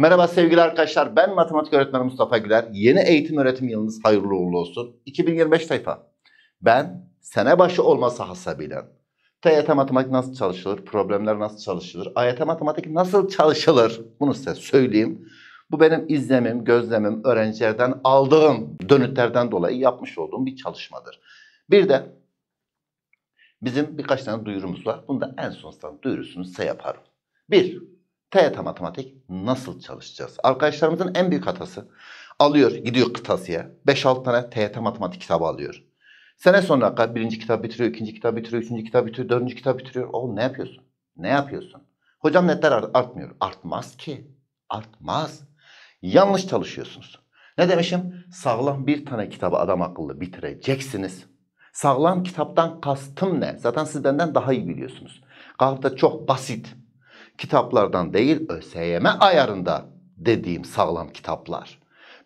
Merhaba sevgili arkadaşlar ben matematik öğretmeni Mustafa Güler. Yeni eğitim öğretim yılınız hayırlı uğurlu olsun. 2025 tayfa. Ben sene başı olması hasabıyla TYT matematik nasıl çalışılır, problemler nasıl çalışılır, AYT matematik nasıl çalışılır bunu size söyleyeyim. Bu benim izlemim, gözlemim, öğrencilerden aldığım dönütlerden dolayı yapmış olduğum bir çalışmadır. Bir de bizim birkaç tane duyurumuz var. Bunu da en son duyurusunu size yaparım. Bir, TYT matematik nasıl çalışacağız? Arkadaşlarımızın en büyük hatası alıyor gidiyor kıtasiye 5-6 tane TYT matematik kitabı alıyor. Sene sonuna kadar birinci kitap bitiriyor, ikinci kitap bitiriyor, üçüncü kitap bitiriyor, dördüncü kitap bitiriyor. Oğlum ne yapıyorsun? Ne yapıyorsun? Hocam netler art artmıyor. Artmaz ki. Artmaz. Yanlış çalışıyorsunuz. Ne demişim? Sağlam bir tane kitabı adam akıllı bitireceksiniz. Sağlam kitaptan kastım ne? Zaten siz benden daha iyi biliyorsunuz. Kalkıp da çok basit, kitaplardan değil ÖSYM ayarında dediğim sağlam kitaplar.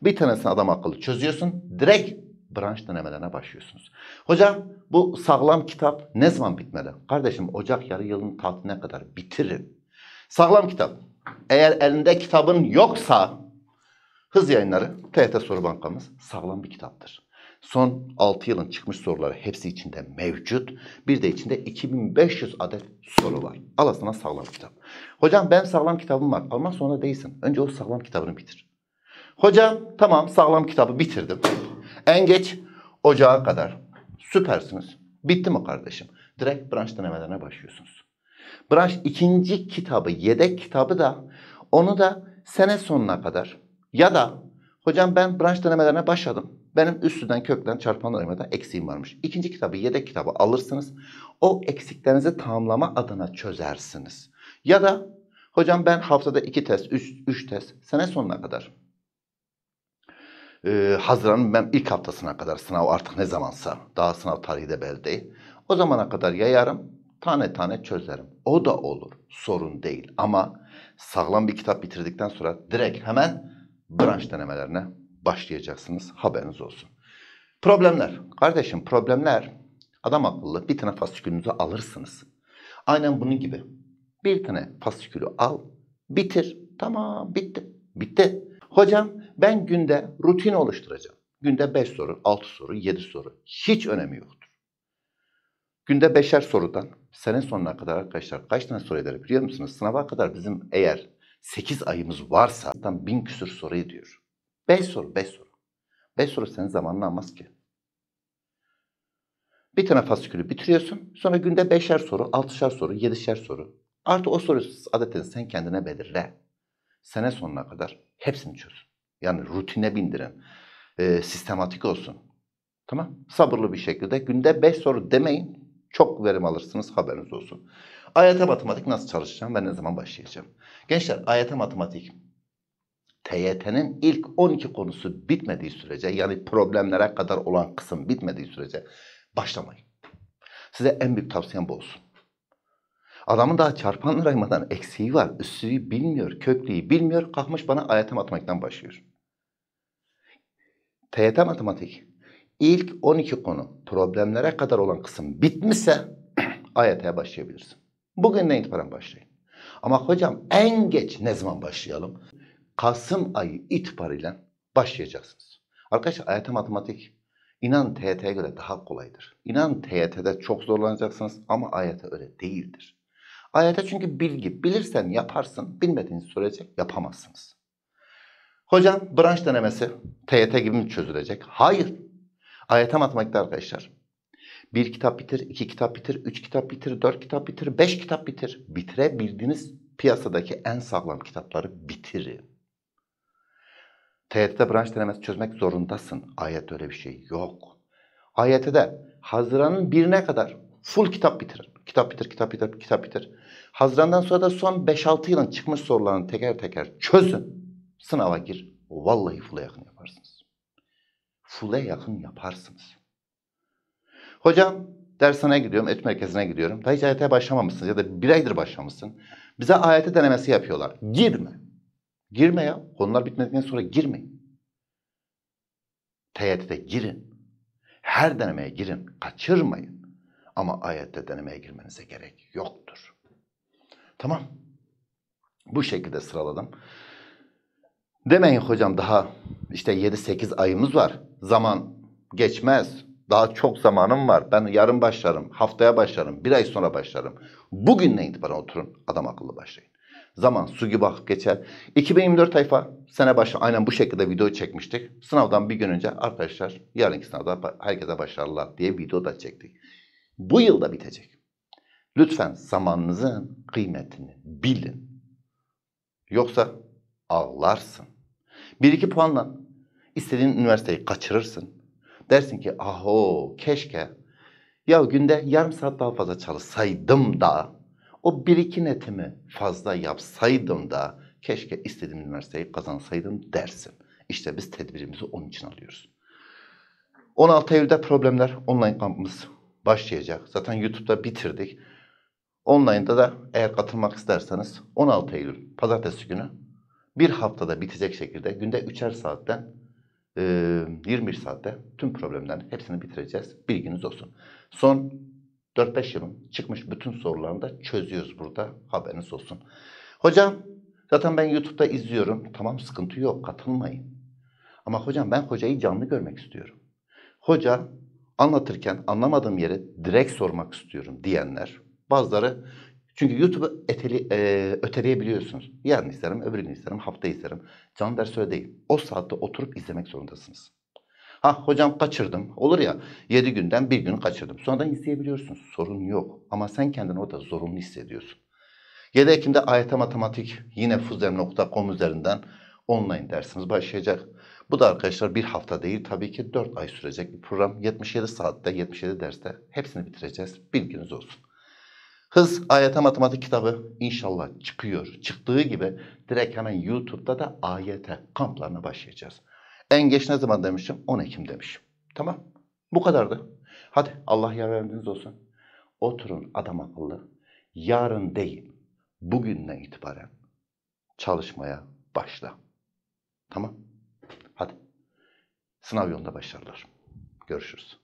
Bir tanesini adam akıllı çözüyorsun. Direkt branş denemelerine başlıyorsunuz. Hocam bu sağlam kitap ne zaman bitmeli? Kardeşim Ocak yarı yılın tatiline kadar bitirin. Sağlam kitap. Eğer elinde kitabın yoksa Hız Yayınları, TYT Soru Bankamız sağlam bir kitaptır. Son 6 yılın çıkmış soruları hepsi içinde mevcut. Bir de içinde 2500 adet soru var. Al sana sağlam kitap. Hocam ben sağlam kitabım var. Almak sonra değilsin. Önce o sağlam kitabını bitir. Hocam tamam sağlam kitabı bitirdim. En geç ocağa kadar. Süpersiniz. Bitti mi kardeşim? Direkt branş denemelerine başlıyorsunuz. Branş ikinci kitabı, yedek kitabı da onu da sene sonuna kadar ya da hocam ben branş denemelerine başladım. Benim üstünden kökten çarpanlar oynamadan eksiğim varmış. İkinci kitabı yedek kitabı alırsınız. O eksiklerinizi tamamlama adına çözersiniz. Ya da hocam ben haftada iki test, üç, test sene sonuna kadar. Ee, Haziran'ın ben ilk haftasına kadar sınav artık ne zamansa. Daha sınav tarihi de belli değil. O zamana kadar yayarım tane tane çözerim. O da olur. Sorun değil. Ama sağlam bir kitap bitirdikten sonra direkt hemen branş denemelerine başlayacaksınız. Haberiniz olsun. Problemler. Kardeşim problemler adam akıllı bir tane fasikülünüzü alırsınız. Aynen bunun gibi. Bir tane fasikülü al, bitir. Tamam bitti. Bitti. Hocam ben günde rutin oluşturacağım. Günde 5 soru, 6 soru, 7 soru. Hiç önemi yoktur. Günde 5'er sorudan sene sonuna kadar arkadaşlar kaç tane soru eder biliyor musunuz? Sınava kadar bizim eğer 8 ayımız varsa tam bin küsür soru ediyor. 5 soru, 5 soru. 5 soru senin zamanını almaz ki. Bir tane fasikülü bitiriyorsun. Sonra günde 5'er soru, 6'şer soru, 7'şer soru. Artı o soru adetini sen kendine belirle. Sene sonuna kadar hepsini çöz. Yani rutine bindirin. E, sistematik olsun. Tamam. Sabırlı bir şekilde günde 5 soru demeyin. Çok verim alırsınız haberiniz olsun. AYT matematik nasıl çalışacağım ve ne zaman başlayacağım? Gençler AYT matematik TYT'nin ilk 12 konusu bitmediği sürece yani problemlere kadar olan kısım bitmediği sürece başlamayın. Size en büyük tavsiyem bu olsun. Adamın daha çarpanlar aymadan eksiği var. üstüyü bilmiyor, köklüyü bilmiyor. Kalkmış bana AYT matematikten başlıyor. TYT matematik ilk 12 konu problemlere kadar olan kısım bitmişse AYT'ye başlayabilirsin. Bugünden itibaren başlayın. Ama hocam en geç ne zaman başlayalım? Kasım ayı itibariyle başlayacaksınız. Arkadaşlar ayet matematik inan TYT'ye göre daha kolaydır. İnan TYT'de çok zorlanacaksınız ama AYT öyle değildir. AYT çünkü bilgi. Bilirsen yaparsın, bilmediğin sürece yapamazsınız. Hocam branş denemesi TYT gibi mi çözülecek? Hayır. Ayet matematikte arkadaşlar bir kitap bitir, iki kitap bitir, üç kitap bitir, dört kitap bitir, beş kitap bitir. Bitirebildiğiniz piyasadaki en sağlam kitapları bitirin. TYT'de branş denemesi çözmek zorundasın. Ayet öyle bir şey yok. Ayette de Haziran'ın birine kadar full kitap bitirir. Kitap bitir, kitap bitir, kitap bitir. Haziran'dan sonra da son 5-6 yılın çıkmış sorularını teker teker çözün. Sınava gir. Vallahi full'e yakın yaparsınız. Full'e yakın yaparsınız. Hocam dershaneye gidiyorum, Et merkezine gidiyorum. Daha hiç ayete başlamamışsın ya da bir aydır başlamışsın. Bize ayete denemesi yapıyorlar. Girme. Girme ya. Konular bitmedikten sonra girmeyin. Teyyidete girin. Her denemeye girin. Kaçırmayın. Ama ayette denemeye girmenize gerek yoktur. Tamam. Bu şekilde sıraladım. Demeyin hocam daha işte 7-8 ayımız var. Zaman geçmez. Daha çok zamanım var. Ben yarın başlarım, haftaya başlarım, bir ay sonra başlarım. Bugünden itibaren oturun, adam akıllı başlayın. Zaman su gibi akıp geçer. 2024 ayfa sene başı aynen bu şekilde video çekmiştik. Sınavdan bir gün önce arkadaşlar yarınki sınavda herkese başarılar diye video da çektik. Bu yılda bitecek. Lütfen zamanınızın kıymetini bilin. Yoksa ağlarsın. Bir iki puanla istediğin üniversiteyi kaçırırsın. Dersin ki aho keşke ya günde yarım saat daha fazla çalışsaydım da o bir iki netimi fazla yapsaydım da keşke istediğim üniversiteyi kazansaydım dersin. İşte biz tedbirimizi onun için alıyoruz. 16 Eylül'de problemler online kampımız başlayacak. Zaten YouTube'da bitirdik. Online'da da eğer katılmak isterseniz 16 Eylül pazartesi günü bir haftada bitecek şekilde günde 3'er saatten 21 saatte tüm problemlerin hepsini bitireceğiz. Bilginiz olsun. Son 4-5 yılın çıkmış bütün sorularını da çözüyoruz burada. Haberiniz olsun. Hocam zaten ben YouTube'da izliyorum. Tamam sıkıntı yok katılmayın. Ama hocam ben hocayı canlı görmek istiyorum. Hoca anlatırken anlamadığım yere direkt sormak istiyorum diyenler. Bazıları çünkü YouTube'u eteli, e, öteleyebiliyorsunuz. Yarın izlerim, öbür gün izlerim, hafta izlerim. Canlı ders öyle değil. O saatte oturup izlemek zorundasınız. Ha hocam kaçırdım. Olur ya 7 günden bir günü kaçırdım. Sonradan izleyebiliyorsun. Sorun yok. Ama sen kendini orada zorunlu hissediyorsun. 7 Ekim'de AYT Matematik yine fuzem.com üzerinden online dersimiz başlayacak. Bu da arkadaşlar bir hafta değil tabii ki 4 ay sürecek bir program. 77 saatte 77 derste hepsini bitireceğiz. Bilginiz olsun. Hız AYT Matematik kitabı inşallah çıkıyor. Çıktığı gibi direkt hemen YouTube'da da AYT kamplarına başlayacağız. En geç ne zaman demişim? 10 Ekim demişim. Tamam. Bu kadardı. Hadi Allah yardımcınız olsun. Oturun adam akıllı. Yarın değil, bugünden itibaren çalışmaya başla. Tamam. Hadi. Sınav yolunda başarılar. Görüşürüz.